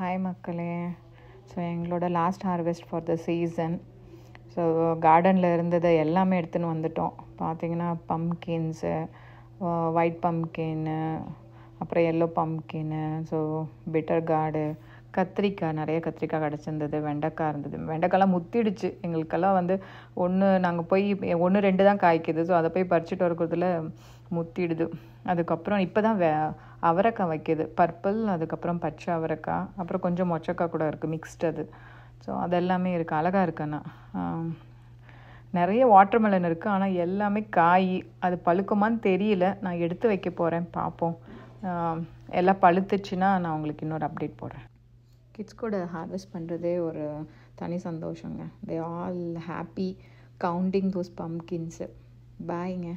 hi மக்களே so எங்களோட last harvest for the season so கார்டனில் இருந்ததை எல்லாமே எடுத்துன்னு வந்துட்டோம் பார்த்திங்கன்னா பம்கின்ஸு ஒயிட் பம்கின்னு அப்புறம் எல்லோ பம்கின்னு ஸோ பிட்டர் கார்டு கத்திரிக்காய் நிறைய கத்திரிக்காய் கிடச்சிருந்தது வெண்டைக்காய் இருந்தது வெண்டைக்காய்லாம் முத்திடுச்சு எங்களுக்கெல்லாம் வந்து ஒன்று நாங்கள் போய் ஒன்று ரெண்டு தான் காய்க்குது ஸோ அதை போய் பறிச்சுட்டு வரக்குறதுல முத்திடுது அதுக்கப்புறம் இப்போ தான் வே அவரைக்காய் வைக்கிது பர்பிள் அதுக்கப்புறம் பச்சை அவரைக்காய் அப்புறம் கொஞ்சம் மொச்சக்காய் கூட இருக்குது மிக்ஸ்டு அது ஸோ அதெல்லாமே இருக்குது அழகாக இருக்குண்ணா நிறைய வாட்டர்மெலன் இருக்குது ஆனால் எல்லாமே காய் அது பழுக்குமான்னு தெரியல நான் எடுத்து வைக்க போகிறேன் பார்ப்போம் எல்லாம் பழுத்துச்சுன்னா நான் உங்களுக்கு இன்னொரு அப்டேட் போடுறேன் கிட்ஸ் கூட ஹார்வெஸ்ட் பண்ணுறதே ஒரு தனி சந்தோஷங்க they all happy counting those pumpkins பாய்ங்க